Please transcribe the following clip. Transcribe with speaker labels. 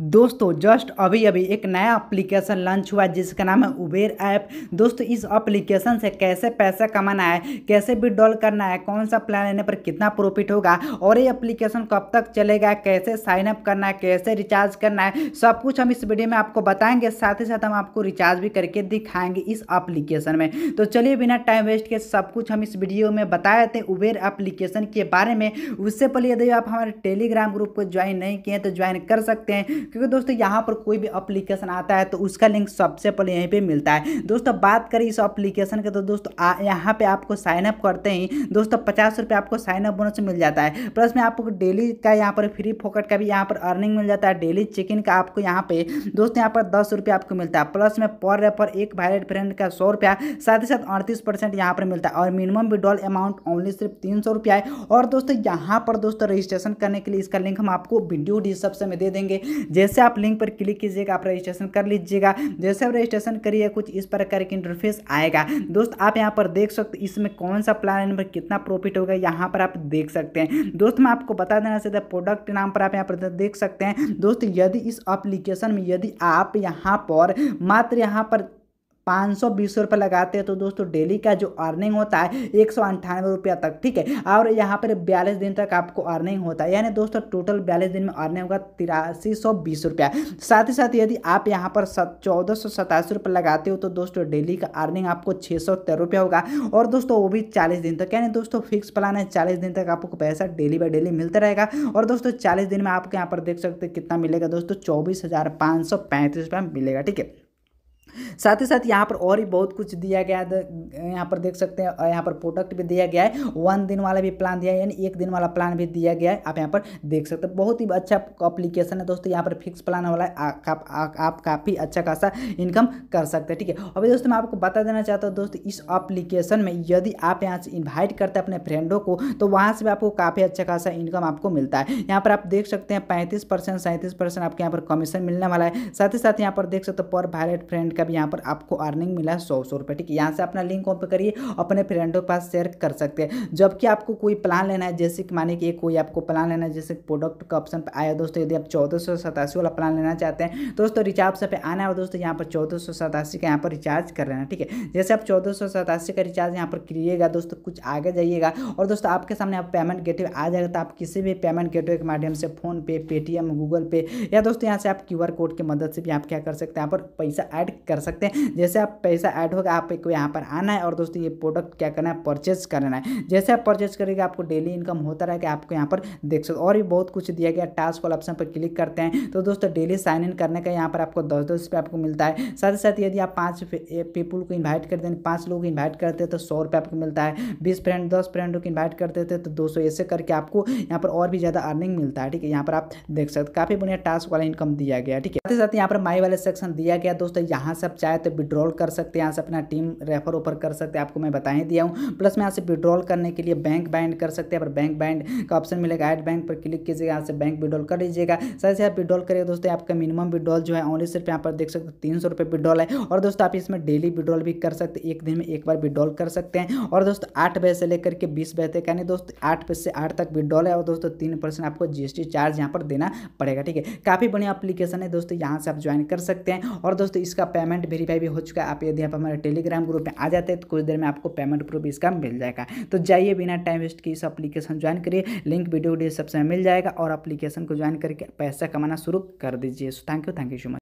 Speaker 1: दोस्तों जस्ट अभी अभी एक नया एप्लीकेशन लॉन्च हुआ जिसका नाम है उबेर ऐप दोस्तों इस एप्लीकेशन से कैसे पैसा कमाना है कैसे विड्रॉल करना है कौन सा प्लान लेने पर कितना प्रॉफिट होगा और ये एप्लीकेशन कब तक चलेगा कैसे साइन अप करना है कैसे रिचार्ज करना है सब कुछ हम इस वीडियो में आपको बताएंगे साथ ही साथ हम आपको रिचार्ज भी करके दिखाएंगे इस एप्लीकेशन में तो चलिए बिना टाइम वेस्ट के सब कुछ हम इस वीडियो में बताए थे उबेर एप्लीकेशन के बारे में उससे पहले यदि आप हमारे टेलीग्राम ग्रुप को ज्वाइन नहीं किए तो ज्वाइन कर सकते हैं क्योंकि दोस्तों यहाँ पर कोई भी अप्लीकेशन आता है तो उसका लिंक सबसे पहले यहीं पर मिलता है दोस्तों बात करें इस अप्लीकेशन का तो दोस्तों यहाँ पर आपको साइनअप करते ही दोस्तों पचास रुपये आपको साइनअप बोनस मिल जाता है प्लस में आपको डेली का यहाँ पर फ्री फोकट का भी यहाँ पर अर्निंग मिल जाता है डेली चिकन का आपको यहाँ पे दोस्तों यहाँ पर दस रुपया आपको मिलता है प्लस में पर रेफर एक भाई फ्रेंड का सौ रुपया साथ ही साथ अड़तीस परसेंट यहाँ पर मिलता है और मिनिमम विड्रॉल अमाउंट ओनली सिर्फ तीन सौ रुपया है और दोस्तों यहाँ पर दोस्तों रजिस्ट्रेशन करने के लिए इसका लिंक हम आपको वीडियो डिस्क्रिप्शन में दे देंगे जैसे आप लिंक पर क्लिक कीजिएगा आप रजिस्ट्रेशन कर लीजिएगा जैसे आप रजिस्ट्रेशन करिए कुछ इस प्रकार के इंटरफेस आएगा दोस्त आप यहाँ पर देख सकते इसमें कौन सा प्लान पर कितना प्रॉफिट होगा यहाँ पर आप देख सकते हैं दोस्त मैं आपको बता देना हूँ प्रोडक्ट नाम पर आप यहाँ पर देख सकते हैं दोस्त यदि इस अप्लीकेशन में यदि आप यहाँ पर मात्र यहाँ पर पाँच सौ बीस रुपये लगाते हैं तो दोस्तों डेली का जो अर्निंग होता है एक सौ अंठानवे रुपया तक ठीक है और यहाँ पर बयालीस दिन तक आपको अर्निंग होता है यानी दोस्तों टोटल बयालीस दिन में अर्निंग होगा तिरासी सौ बीस रुपया साथ ही साथ यदि आप यहाँ पर चौदह सौ सतासी रुपये लगाते हो तो दोस्तों डेली का अर्निंग आपको छः सौ तेरह रुपया होगा और दोस्तों वो भी चालीस दिन तक यानी दोस्तों फिक्स प्लान है चालीस दिन तक आपको पैसा डेली बाई डेली मिलता रहेगा और दोस्तों चालीस दिन में आपको यहाँ पर देख सकते कितना मिलेगा दोस्तों चौबीस हज़ार पाँच सौ पैंतीस रुपया मिलेगा ठीक है साथ ही साथ यहाँ पर और भी बहुत कुछ दिया गया है यहाँ पर देख सकते हैं यहाँ पर प्रोडक्ट भी दिया गया है वन दिन वाला भी प्लान दिया है यानी एक दिन वाला प्लान भी दिया गया है आप यहाँ पर देख सकते हैं बहुत ही अच्छा अप्लीकेशन है दोस्तों यहाँ पर फिक्स प्लान वाला है आप, आ, आ, आप काफ़ी अच्छा खासा इनकम कर सकते हैं ठीक है अभी दोस्तों मैं आपको बता देना चाहता हूँ दोस्तों इस अप्लीकेशन में यदि आप यहाँ से इन्वाइट करते हैं अपने फ्रेंडों को तो वहाँ से भी आपको काफ़ी अच्छा खासा इनकम आपको मिलता है यहाँ पर आप देख सकते हैं पैंतीस परसेंट सैंतीस परसेंट आपके यहाँ पर कमीशन मिलने वाला है साथ ही साथ यहाँ पर देख सकते हो पर वायलेट फ्रेंड पेमेंट का भी यहाँ पर आपको अर्निंग मिला है सौ सौ रुपये ठीक है यहाँ से अपना लिंक ओपन करिए अपने फ्रेंडों के पास शेयर कर सकते हैं जबकि आपको कोई प्लान लेना है जैसे कि माने कि कोई आपको प्लान लेना है जैसे प्रोडक्ट का ऑप्शन पर आया दोस्तों यदि आप चौदह वाला प्लान लेना चाहते हैं तो दोस्तों रिचार्ज पे आना है दोस्तों यहाँ पर चौदह का यहाँ पर रिचार्ज कर रहे हैं ठीक है जैसे आप चौदह का रिचार्ज यहाँ पर करिएगा दोस्तों कुछ आगे जाइएगा और दोस्तों आपके सामने आप पेमेंट गेटवे आ जाएगा तो आप किसी भी पेमेंट गेटवे के माध्यम से फोनपे पेटीएम गूगल पे या दोस्तों यहाँ से आप क्यू कोड की मदद से भी आप क्या कर सकते हैं यहाँ पर पैसा ऐड कर सकते हैं जैसे आप पैसा ऐड होगा आपको यहाँ पर आना है और दोस्तों ये प्रोडक्ट क्या करना है परचेज करना है जैसे आप परचेज करेंगे आपको डेली इनकम होता रहेगा आपको यहाँ पर देख सकते और भी बहुत कुछ दिया गया टास्क वाला ऑप्शन पर क्लिक करते हैं तो दोस्तों डेली साइन इन करने का यहाँ पर आपको दस दस रुपये आपको मिलता है साथ ही साथ यदि आप पाँच पीपुल को इन्वाइट करते हैं पाँच लोग इन्वाइट करते हैं तो सौ रुपये आपको मिलता है बीस फ्रेंड दस फ्रेंड को इन्वाइट करते थे तो दो सौ ऐसे करके आपको यहाँ पर और भी ज़्यादा अर्निंग मिलता है ठीक है यहाँ पर आप देख सकते काफ़ी बढ़िया टास्क वाला इनकम दिया गया ठीक है साथ ही साथ यहाँ पर माई वाले सेक्शन दिया गया दोस्तों यहाँ यहाँ से आप चाहे तो विड्रॉल कर सकते हैं यहाँ से अपना टीम रेफर ओफर कर सकते हैं आपको मैं बता ही दिया हूँ प्लस में यहाँ से विड्रॉल करने के लिए बैंक बाइंड कर सकते हैं पर बैंक बाइंड का ऑप्शन मिलेगा एड बैंक पर क्लिक कीजिएगा यहाँ से बैंक विड्रॉल कर लीजिएगा सर से आप विड्रॉल करिएगा दोस्तों आपका मिनिमम विड्रॉल जो है ओनली सिर्फ यहाँ पर देख सकते हो तीन सौ रुपये विड्रॉल है और दोस्तों आप इसमें डेली विड्रॉल भी कर सकते हैं एक दिन में एक बार विड्रॉल कर सकते हैं और दोस्तों आठ बजे से लेकर के बीस बजे तक यानी दोस्तों आठ बजे से आठ तक विड्रॉल है और दोस्तों तीन परसेंट आपको जीएसटी चार्ज यहाँ पर देना पड़ेगा ठीक है काफ़ी बढ़िया अप्लीकेशन है दोस्तों यहाँ से आप ज्वाइन कर सकते हैं और दोस्तों इसका पेमेंट वेरीफाई भी हो चुका है आप यदि आप हमारे टेलीग्राम ग्रुप में आ जाते हैं तो कुछ देर में आपको पेमेंट प्रूफ इसका मिल जाएगा तो जाइए बिना टाइम वेस्ट किए इस अपलीकेशन ज्वाइन करिए लिंक वीडियो डिस्क्रिप्शन में मिल जाएगा और अपलीकेशन को ज्वाइन करके पैसा कमाना शुरू कर दीजिए thank you thank you so much